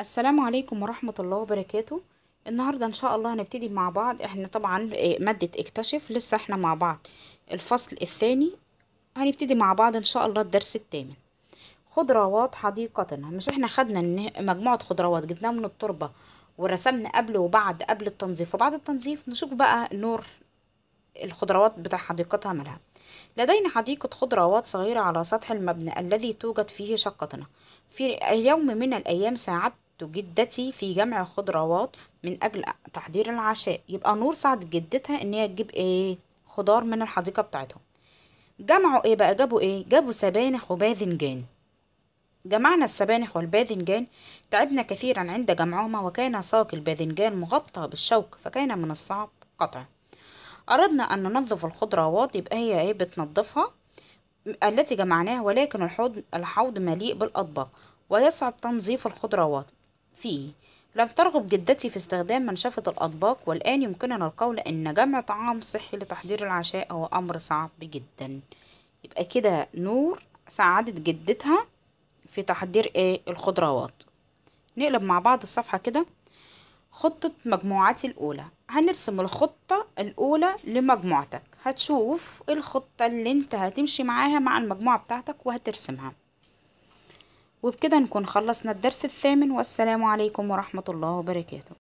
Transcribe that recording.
السلام عليكم ورحمة الله وبركاته النهاردة ان شاء الله هنبتدي مع بعض احنا طبعا إيه، مادة اكتشف لسه احنا مع بعض الفصل الثاني هنبتدي مع بعض ان شاء الله الدرس الثامن خضروات حديقتنا مش احنا خدنا مجموعة خضروات جبناها من التربة ورسمنا قبل وبعد قبل التنظيف وبعد التنظيف نشوف بقى نور الخضروات بتاع حديقتها مالها لدينا حديقة خضروات صغيرة على سطح المبنى الذي توجد فيه شقتنا في يوم من الأيام ساعدت جدتي في جمع خضروات من أجل تحضير العشاء يبقى نور ساعدت جدتها إن هي تجيب إيه خضار من الحديقة بتاعتهم جمعوا إيه بقى جابوا إيه جابوا سبانخ وباذنجان جمعنا السبانخ والباذنجان تعبنا كثيرا عند جمعهما وكان ساق الباذنجان مغطى بالشوك فكان من الصعب قطعه أردنا أن ننظف الخضروات يبقى هي إيه بتنظفها التي جمعناها ولكن الحوض الحوض مليء بالأطباق ويصعب تنظيف الخضروات فيه لم ترغب جدتي في استخدام منشفة الأطباق والآن يمكننا القول أن جمع طعام صحي لتحضير العشاء هو أمر صعب جدا يبقى كده نور ساعدت جدتها في تحضير ايه الخضروات نقلب مع بعض الصفحة كده خطة مجموعتي الأولى هنرسم الخطة الأولى لمجموعتك هتشوف الخطة اللي انت هتمشي معاها مع المجموعة بتاعتك وهترسمها وبكده نكون خلصنا الدرس الثامن والسلام عليكم ورحمة الله وبركاته